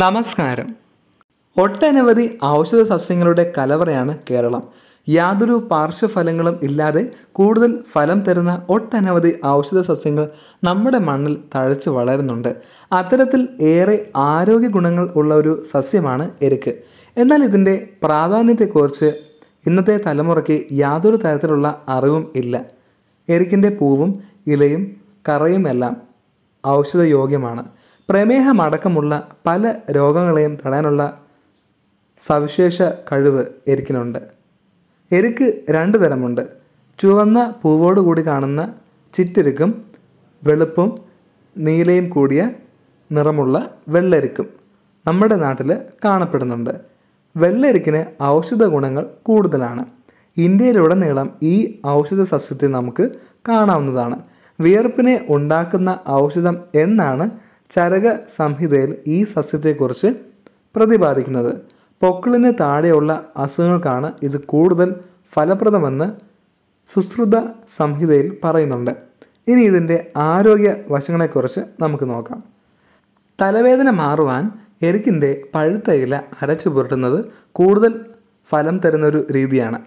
നമസ്കാരം ഒട്ടനവധി ഔഷധ സസ്യങ്ങളുടെ കലവറയാണ് കേരളം യാതൊരു പാർശ്വഫലങ്ങളും ഇല്ലാതെ കൂടുതൽ ഫലം തരുന്ന ഒട്ടനവധി ഔഷധ സസ്യങ്ങൾ നമ്മുടെ മണ്ണിൽ തഴച്ചു വളരുന്നുണ്ട് അത്തരത്തിൽ ഏറെ ആരോഗ്യ ഗുണങ്ങൾ ഉള്ള ഒരു സസ്യമാണ് എരുക്ക് എന്നാൽ ഇതിൻ്റെ പ്രാധാന്യത്തെക്കുറിച്ച് ഇന്നത്തെ തലമുറയ്ക്ക് യാതൊരു തരത്തിലുള്ള അറിവും ഇല്ല എരുക്കിൻ്റെ പൂവും ഇലയും കറയുമെല്ലാം ഔഷധയോഗ്യമാണ് പ്രമേഹമടക്കമുള്ള പല രോഗങ്ങളെയും തടയാനുള്ള സവിശേഷ കഴിവ് എരിക്കിനുണ്ട് എരുക്ക് രണ്ട് തരമുണ്ട് ചുവന്ന പൂവോടുകൂടി കാണുന്ന ചിറ്റെരുക്കും വെളുപ്പും നീലയും കൂടിയ നിറമുള്ള വെള്ളരിക്കും നമ്മുടെ നാട്ടിൽ കാണപ്പെടുന്നുണ്ട് വെള്ളരിക്കിന് ഔഷധ ഗുണങ്ങൾ കൂടുതലാണ് ഇന്ത്യയിലുടനീളം ഈ ഔഷധ സസ്യത്തെ നമുക്ക് കാണാവുന്നതാണ് വിയർപ്പിനെ ഉണ്ടാക്കുന്ന ഔഷധം എന്നാണ് ചരക സംഹിതയിൽ ഈ സസ്യത്തെക്കുറിച്ച് പ്രതിപാദിക്കുന്നത് പൊക്കിളിന് താഴെയുള്ള അസുഖങ്ങൾക്കാണ് ഇത് കൂടുതൽ ഫലപ്രദമെന്ന് സുശ്രുത സംഹിതയിൽ പറയുന്നുണ്ട് ഇനി ഇതിൻ്റെ ആരോഗ്യ വശങ്ങളെക്കുറിച്ച് നമുക്ക് നോക്കാം തലവേദന മാറുവാൻ എരിക്കിൻ്റെ പഴുത്ത ഇല അരച്ചു പുരട്ടുന്നത് കൂടുതൽ ഫലം തരുന്നൊരു രീതിയാണ്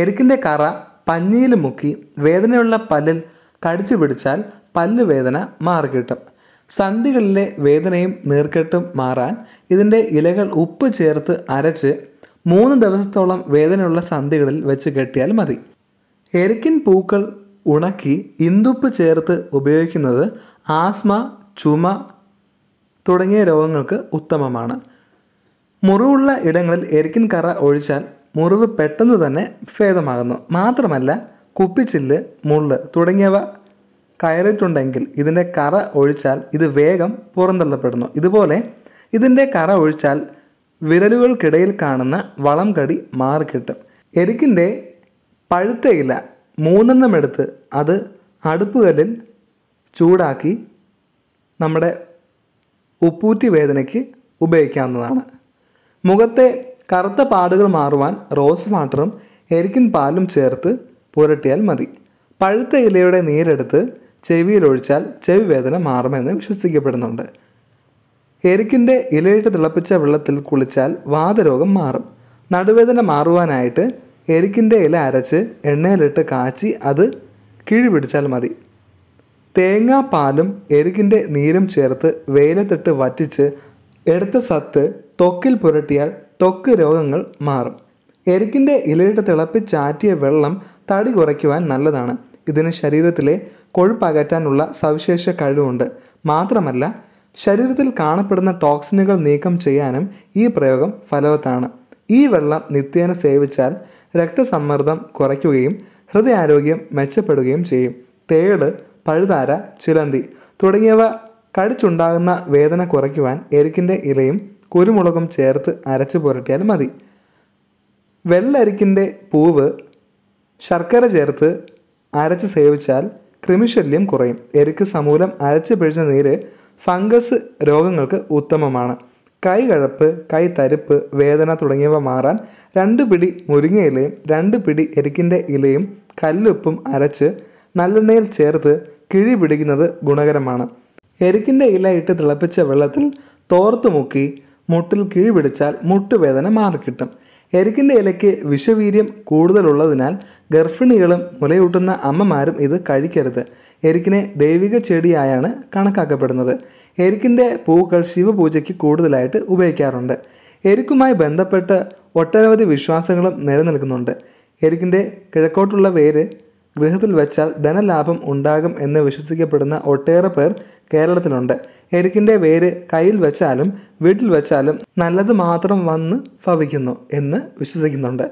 എരിക്കിൻ്റെ കറ പഞ്ഞിയിൽ മുക്കി വേദനയുള്ള പല്ലിൽ കടിച്ചു പിടിച്ചാൽ പല്ലുവേദന മാറിക്കിട്ടും സന്ധികളിലെ വേദനയും നീർക്കെട്ടും മാറാൻ ഇതിൻ്റെ ഇലകൾ ഉപ്പ് ചേർത്ത് അരച്ച് മൂന്ന് ദിവസത്തോളം വേദനയുള്ള സന്ധികളിൽ വെച്ച് കെട്ടിയാൽ മതി എരിക്കിൻ പൂക്കൾ ഉണക്കി ഇന്തുപ്പ് ചേർത്ത് ഉപയോഗിക്കുന്നത് ആസ്മ ചുമ തുടങ്ങിയ രോഗങ്ങൾക്ക് ഉത്തമമാണ് മുറിവുള്ള ഇടങ്ങളിൽ എരിക്കിൻ കറ ഒഴിച്ചാൽ മുറിവ് പെട്ടെന്ന് തന്നെ ഭേദമാകുന്നു മാത്രമല്ല കുപ്പിച്ചില്ല് മുള്ള് തുടങ്ങിയവ കയറിയിട്ടുണ്ടെങ്കിൽ ഇതിൻ്റെ കറ ഒഴിച്ചാൽ ഇത് വേഗം പുറന്തള്ളപ്പെടുന്നു ഇതുപോലെ ഇതിൻ്റെ കറ ഒഴിച്ചാൽ വിരലുകൾക്കിടയിൽ കാണുന്ന വളം കടി മാറിക്കിട്ടും എരിക്കിൻ്റെ പഴുത്ത ഇല മൂന്നെണ്ണം എടുത്ത് അത് അടുപ്പുകല്ലിൽ ചൂടാക്കി നമ്മുടെ ഉപ്പൂറ്റി വേദനയ്ക്ക് ഉപയോഗിക്കാവുന്നതാണ് മുഖത്തെ കറുത്ത പാടുകൾ മാറുവാൻ റോസ് വാട്ടറും എരിക്കിൻ പാലും ചേർത്ത് പുരട്ടിയാൽ മതി പഴുത്ത ഇലയുടെ നീരെടുത്ത് ചെവിയിൽ ഒഴിച്ചാൽ ചെവി വേദന മാറുമെന്ന് വിശ്വസിക്കപ്പെടുന്നുണ്ട് എരിക്കിൻ്റെ ഇലയിട്ട് തിളപ്പിച്ച വെള്ളത്തിൽ കുളിച്ചാൽ വാതരോഗം മാറും നടുവേദന മാറുവാനായിട്ട് എരിക്കിൻ്റെ ഇല അരച്ച് എണ്ണയിലിട്ട് കാച്ചി അത് കിഴി പിടിച്ചാൽ മതി തേങ്ങാപ്പാലും എരിക്കിൻ്റെ നീരും ചേർത്ത് വെയിലത്തിട്ട് വറ്റിച്ച് എടുത്ത സത്ത് തൊക്കിൽ പുരട്ടിയാൽ തൊക്ക് രോഗങ്ങൾ മാറും എരിക്കിൻ്റെ ഇലയിട്ട് തിളപ്പിച്ചാറ്റിയ വെള്ളം തടി കുറയ്ക്കുവാൻ നല്ലതാണ് ഇതിന് ശരീരത്തിലെ കൊഴുപ്പകറ്റാനുള്ള സവിശേഷ കഴിവുണ്ട് മാത്രമല്ല ശരീരത്തിൽ കാണപ്പെടുന്ന ടോക്സിനുകൾ നീക്കം ചെയ്യാനും ഈ പ്രയോഗം ഫലവത്താണ് ഈ വെള്ളം നിത്യേന സേവിച്ചാൽ രക്തസമ്മർദ്ദം കുറയ്ക്കുകയും ഹൃദയാരോഗ്യം മെച്ചപ്പെടുകയും ചെയ്യും തേട് പഴുതാര ചിലന്തി തുടങ്ങിയവ കടിച്ചുണ്ടാകുന്ന വേദന കുറയ്ക്കുവാൻ എരിക്കിൻ്റെ ഇലയും കുരുമുളകും ചേർത്ത് അരച്ചു പുരട്ടിയാൽ മതി വെള്ളരിക്കിൻ്റെ പൂവ് ശർക്കര ചേർത്ത് അരച്ച് സേവിച്ചാൽ കൃമിശല്യം കുറയും എരിക്ക് സമൂലം അരച്ച് പിഴിഞ്ഞ നീര് ഫംഗസ് രോഗങ്ങൾക്ക് ഉത്തമമാണ് കൈകഴപ്പ് കൈതരിപ്പ് വേദന തുടങ്ങിയവ മാറാൻ രണ്ട് പിടി മുരിങ്ങ ഇലയും രണ്ട് പിടി എരിക്കിൻ്റെ ഇലയും കല്ലുപ്പും അരച്ച് നല്ലെണ്ണയിൽ ചേർത്ത് കിഴി പിടിക്കുന്നത് ഗുണകരമാണ് എരിക്കിൻ്റെ ഇല ഇട്ട് തിളപ്പിച്ച വെള്ളത്തിൽ തോർത്തു മുക്കി മുട്ടിൽ കിഴി പിടിച്ചാൽ മുട്ടുവേദന മാറിക്കിട്ടും എരിക്കിൻ്റെ ഇലയ്ക്ക് വിഷവീര്യം കൂടുതലുള്ളതിനാൽ ഗർഭിണികളും മുലയൂട്ടുന്ന അമ്മമാരും ഇത് കഴിക്കരുത് എരിക്കിനെ ദൈവിക ചെടിയായാണ് കണക്കാക്കപ്പെടുന്നത് എരിക്കിൻ്റെ പൂക്കൾ ശിവപൂജയ്ക്ക് കൂടുതലായിട്ട് ഉപയോഗിക്കാറുണ്ട് എരിക്കുമായി ബന്ധപ്പെട്ട് ഒട്ടനവധി വിശ്വാസങ്ങളും നിലനിൽക്കുന്നുണ്ട് എരിക്കിൻ്റെ കിഴക്കോട്ടുള്ള വേര് ഗൃഹത്തിൽ വെച്ചാൽ ധനലാഭം ഉണ്ടാകും എന്ന് വിശ്വസിക്കപ്പെടുന്ന ഒട്ടേറെ പേർ കേരളത്തിലുണ്ട് എരിക്കിൻ്റെ വേര് കയ്യിൽ വെച്ചാലും വീട്ടിൽ വെച്ചാലും നല്ലത് മാത്രം വന്ന് ഭവിക്കുന്നു എന്ന് വിശ്വസിക്കുന്നുണ്ട്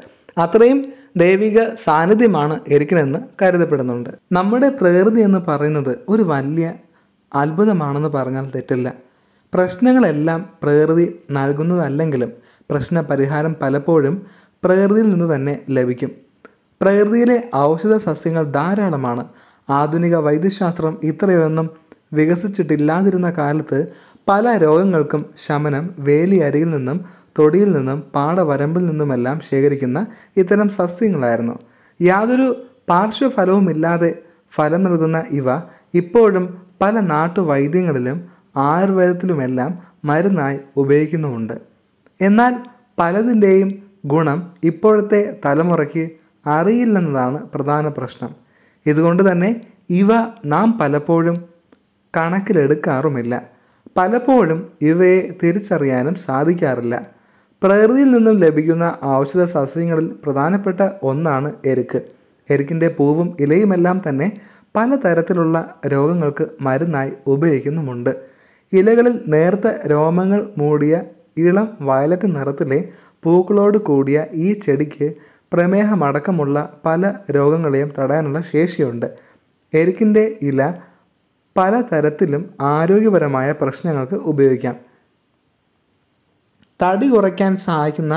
അത്രയും ദൈവിക സാന്നിധ്യമാണ് എരിക്കിനെന്ന് കരുതപ്പെടുന്നുണ്ട് നമ്മുടെ പ്രകൃതി എന്ന് പറയുന്നത് ഒരു വലിയ അത്ഭുതമാണെന്ന് പറഞ്ഞാൽ തെറ്റില്ല പ്രശ്നങ്ങളെല്ലാം പ്രകൃതി നൽകുന്നതല്ലെങ്കിലും പ്രശ്ന പരിഹാരം പലപ്പോഴും പ്രകൃതിയിൽ നിന്ന് തന്നെ ലഭിക്കും പ്രകൃതിയിലെ ഔഷധ സസ്യങ്ങൾ ധാരാളമാണ് ആധുനിക വൈദ്യശാസ്ത്രം ഇത്രയൊന്നും വികസിച്ചിട്ടില്ലാതിരുന്ന കാലത്ത് പല രോഗങ്ങൾക്കും ശമനം വേലിയരിയിൽ നിന്നും തൊടിയിൽ നിന്നും പാടവരമ്പിൽ നിന്നുമെല്ലാം ശേഖരിക്കുന്ന ഇത്തരം സസ്യങ്ങളായിരുന്നു യാതൊരു പാർശ്വഫലവുമില്ലാതെ ഫലം നൽകുന്ന ഇവ ഇപ്പോഴും പല നാട്ടുവൈദ്യങ്ങളിലും ആയുർവേദത്തിലുമെല്ലാം മരുന്നായി ഉപയോഗിക്കുന്നുമുണ്ട് എന്നാൽ പലതിൻ്റെയും ഗുണം ഇപ്പോഴത്തെ തലമുറയ്ക്ക് അറിയില്ലെന്നതാണ് പ്രധാന പ്രശ്നം ഇതുകൊണ്ട് തന്നെ ഇവ നാം പലപ്പോഴും കണക്കിലെടുക്കാറുമില്ല പലപ്പോഴും ഇവയെ തിരിച്ചറിയാനും സാധിക്കാറില്ല പ്രകൃതിയിൽ നിന്നും ലഭിക്കുന്ന ഔഷധ സസ്യങ്ങളിൽ പ്രധാനപ്പെട്ട ഒന്നാണ് എരുക്ക് എരുക്കിൻ്റെ പൂവും ഇലയുമെല്ലാം തന്നെ പലതരത്തിലുള്ള രോഗങ്ങൾക്ക് മരുന്നായി ഉപയോഗിക്കുന്നുമുണ്ട് ഇലകളിൽ നേർത്ത രോമങ്ങൾ മൂടിയ ഇളം വയലറ്റ് നിറത്തിലെ പൂക്കളോട് കൂടിയ ഈ ചെടിക്ക് പ്രമേഹമടക്കമുള്ള പല രോഗങ്ങളെയും തടയാനുള്ള ശേഷിയുണ്ട് എരിക്കിൻ്റെ ഇല പലതരത്തിലും ആരോഗ്യപരമായ പ്രശ്നങ്ങൾക്ക് ഉപയോഗിക്കാം തടി കുറയ്ക്കാൻ സഹായിക്കുന്ന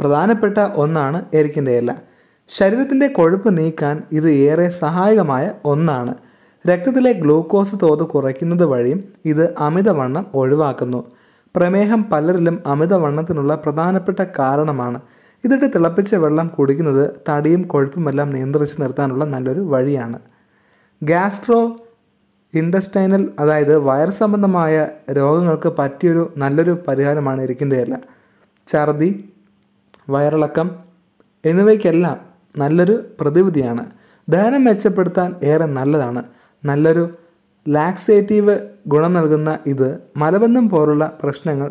പ്രധാനപ്പെട്ട ഒന്നാണ് എരിക്കിൻ്റെ ഇല ശരീരത്തിൻ്റെ കൊഴുപ്പ് നീക്കാൻ ഇത് ഏറെ സഹായകമായ ഒന്നാണ് രക്തത്തിലെ ഗ്ലൂക്കോസ് തോത് കുറയ്ക്കുന്നത് വഴിയും ഇത് അമിതവണ്ണം ഒഴിവാക്കുന്നു പ്രമേഹം പലരിലും അമിതവണ്ണത്തിനുള്ള പ്രധാനപ്പെട്ട കാരണമാണ് ഇതിട്ട് തിളപ്പിച്ച വെള്ളം കുടിക്കുന്നത് തടിയും കൊഴുപ്പുമെല്ലാം നിയന്ത്രിച്ച് നിർത്താനുള്ള നല്ലൊരു വഴിയാണ് ഗ്യാസ്ട്രോ ഇൻഡസ്റ്റൈനൽ അതായത് വയർ സംബന്ധമായ രോഗങ്ങൾക്ക് പറ്റിയൊരു നല്ലൊരു പരിഹാരമാണ് ഇരിക്കുന്നതല്ല ഛർദി വയറിളക്കം എന്നിവയ്ക്കെല്ലാം നല്ലൊരു പ്രതിവിധിയാണ് ദഹനം മെച്ചപ്പെടുത്താൻ ഏറെ നല്ലതാണ് നല്ലൊരു ലാക്സേറ്റീവ് ഗുണം നൽകുന്ന ഇത് മലബന്ധം പോലുള്ള പ്രശ്നങ്ങൾ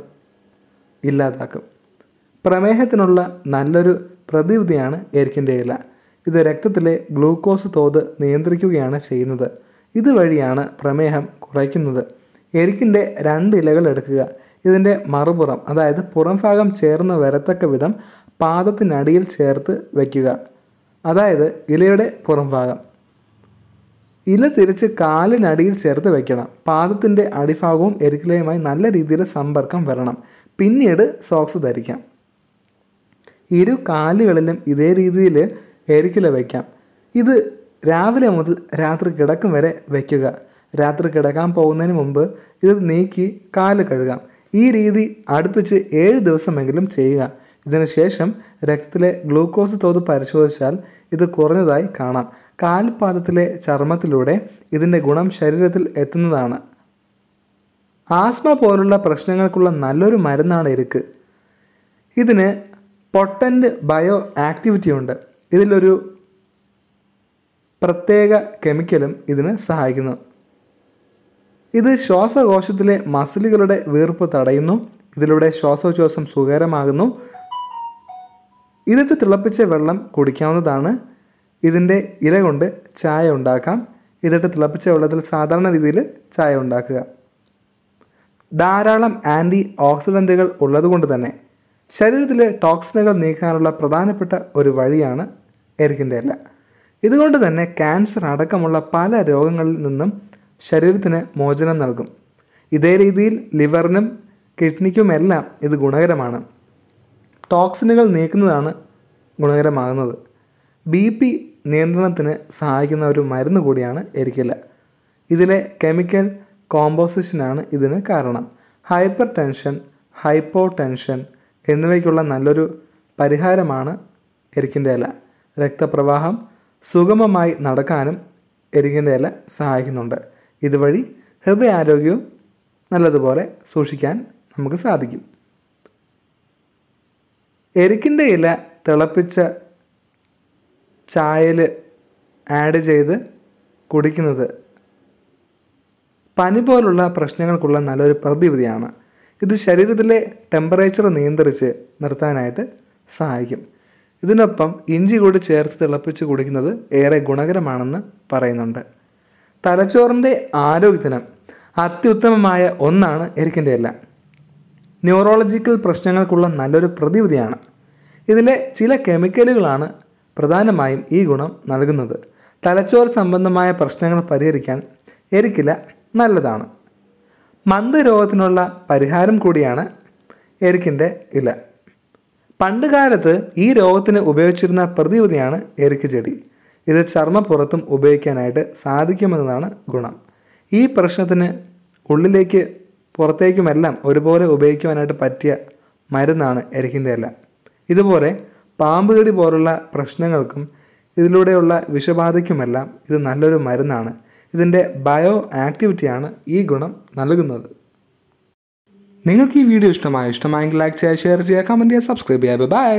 ഇല്ലാതാക്കും പ്രമേഹത്തിനുള്ള നല്ലൊരു പ്രതിവിധിയാണ് ഏരിക്കിൻ്റെ ഇല ഇത് രക്തത്തിലെ ഗ്ലൂക്കോസ് തോത് നിയന്ത്രിക്കുകയാണ് ചെയ്യുന്നത് ഇതുവഴിയാണ് പ്രമേഹം കുറയ്ക്കുന്നത് എരിക്കിൻ്റെ രണ്ട് ഇലകൾ എടുക്കുക ഇതിൻ്റെ മറുപുറം അതായത് പുറം ഭാഗം ചേർന്ന് വരത്തക്ക വിധം പാദത്തിനടിയിൽ ചേർത്ത് വയ്ക്കുക അതായത് ഇലയുടെ പുറം ഭാഗം ഇല തിരിച്ച് കാലിനടിയിൽ ചേർത്ത് വെക്കണം പാദത്തിൻ്റെ അടിഭാഗവും എരിക്കിലയുമായി നല്ല രീതിയിൽ സമ്പർക്കം വരണം പിന്നീട് സോക്സ് ധരിക്കാം ഇരു കാലുകളിലും ഇതേ രീതിയിൽ എരിക്കില വയ്ക്കാം ഇത് രാവിലെ മുതൽ രാത്രി കിടക്കും വരെ വയ്ക്കുക രാത്രി കിടക്കാൻ പോകുന്നതിന് മുമ്പ് ഇത് നീക്കി കാല് കഴുകാം ഈ രീതി അടുപ്പിച്ച് ഏഴ് ദിവസമെങ്കിലും ചെയ്യുക ഇതിനുശേഷം രക്തത്തിലെ ഗ്ലൂക്കോസ് തോത് പരിശോധിച്ചാൽ ഇത് കുറഞ്ഞതായി കാണാം കാൽപാദത്തിലെ ചർമ്മത്തിലൂടെ ഇതിൻ്റെ ഗുണം ശരീരത്തിൽ എത്തുന്നതാണ് ആസ്മ പോലുള്ള പ്രശ്നങ്ങൾക്കുള്ള നല്ലൊരു മരുന്നാണ് ഇരുക്ക് ഇതിന് പൊട്ടൻ്റ് ബയോ ആക്ടിവിറ്റി ഉണ്ട് ഇതിലൊരു പ്രത്യേക കെമിക്കലും ഇതിന് സഹായിക്കുന്നു ഇത് ശ്വാസകോശത്തിലെ മസിലുകളുടെ വീർപ്പ് തടയുന്നു ഇതിലൂടെ ശ്വാസോച്ഛ്വാസം സുഖകരമാകുന്നു ഇതിട്ട് തിളപ്പിച്ച വെള്ളം കുടിക്കാവുന്നതാണ് ഇതിൻ്റെ ഇല കൊണ്ട് ചായ ഉണ്ടാക്കാം ഇതിട്ട് തിളപ്പിച്ച വെള്ളത്തിൽ സാധാരണ രീതിയിൽ ചായ ഉണ്ടാക്കുക ധാരാളം ആൻറ്റി ഓക്സിഡൻറ്റുകൾ ഉള്ളതുകൊണ്ട് തന്നെ ശരീരത്തിലെ ടോക്സിനുകൾ നീക്കാനുള്ള പ്രധാനപ്പെട്ട ഒരു വഴിയാണ് എരിക്കിൻ്റെ എല്ലാം ഇതുകൊണ്ട് തന്നെ ക്യാൻസർ അടക്കമുള്ള പല രോഗങ്ങളിൽ നിന്നും ശരീരത്തിന് മോചനം നൽകും ഇതേ രീതിയിൽ ലിവറിനും കിഡ്നിക്കുമെല്ലാം ഇത് ഗുണകരമാണ് ടോക്സിനുകൾ നീക്കുന്നതാണ് ഗുണകരമാകുന്നത് ബി പി നിയന്ത്രണത്തിന് സഹായിക്കുന്ന ഒരു മരുന്ന് കൂടിയാണ് എരിക്കില ഇതിലെ കെമിക്കൽ കോമ്പോസിഷനാണ് ഇതിന് കാരണം ഹൈപ്പർ ടെൻഷൻ ഹൈപ്പോ ടെൻഷൻ എന്നിവയ്ക്കുള്ള നല്ലൊരു പരിഹാരമാണ് എരിക്കിൻ്റെ ഇല രക്തപ്രവാഹം സുഗമമായി നടക്കാനും എരിങ്ങൻ്റെ ഇല സഹായിക്കുന്നുണ്ട് ഇതുവഴി ഹൃദയാരോഗ്യവും നല്ലതുപോലെ സൂക്ഷിക്കാൻ നമുക്ക് സാധിക്കും എരിക്കിൻ്റെ ഇല തിളപ്പിച്ച ചായൽ ആഡ് ചെയ്ത് കുടിക്കുന്നത് പനി പോലുള്ള പ്രശ്നങ്ങൾക്കുള്ള നല്ലൊരു പ്രതിവിധിയാണ് ഇത് ശരീരത്തിലെ ടെമ്പറേച്ചർ നിയന്ത്രിച്ച് നിർത്താനായിട്ട് സഹായിക്കും ഇതിനൊപ്പം ഇഞ്ചി കൂടി ചേർത്ത് തിളപ്പിച്ച് കുടിക്കുന്നത് ഏറെ ഗുണകരമാണെന്ന് പറയുന്നുണ്ട് തലച്ചോറിൻ്റെ ആരോഗ്യത്തിന് അത്യുത്തമമായ ഒന്നാണ് എരിക്കിൻ്റെ ഇല ന്യൂറോളജിക്കൽ പ്രശ്നങ്ങൾക്കുള്ള നല്ലൊരു പ്രതിവിധിയാണ് ഇതിലെ ചില കെമിക്കലുകളാണ് പ്രധാനമായും ഈ ഗുണം നൽകുന്നത് തലച്ചോർ സംബന്ധമായ പ്രശ്നങ്ങൾ പരിഹരിക്കാൻ എരിക്കില നല്ലതാണ് മന്ദരോഗത്തിനുള്ള പരിഹാരം കൂടിയാണ് എരിക്കിൻ്റെ ഇല പണ്ടുകാലത്ത് ഈ രോഗത്തിന് ഉപയോഗിച്ചിരുന്ന പ്രതിവിധിയാണ് എരിക്ക് ചെടി ഇത് ചർമ്മപ്പുറത്തും ഉപയോഗിക്കാനായിട്ട് സാധിക്കുമെന്നതാണ് ഗുണം ഈ പ്രശ്നത്തിന് ഉള്ളിലേക്ക് പുറത്തേക്കുമെല്ലാം ഒരുപോലെ ഉപയോഗിക്കുവാനായിട്ട് പറ്റിയ മരുന്നാണ് എരിക്കിൻ്റെ എല്ലാം ഇതുപോലെ പാമ്പുകടി പോലുള്ള പ്രശ്നങ്ങൾക്കും ഇതിലൂടെയുള്ള വിഷബാധയ്ക്കുമെല്ലാം ഇത് നല്ലൊരു മരുന്നാണ് ഇതിൻ്റെ ബയോ ആക്ടിവിറ്റിയാണ് ഈ ഗുണം നൽകുന്നത് നിങ്ങൾക്ക് ഈ വീഡിയോ ഇഷ്ടമായി ഇഷ്ടമായെങ്കിൽ ലൈക്ക് ചെയ്യുക ഷെയർ ചെയ്യുക കമൻറ്റ് ചെയ്യുക സബ്സ്ക്രൈബ് ചെയ്യുക ബൈ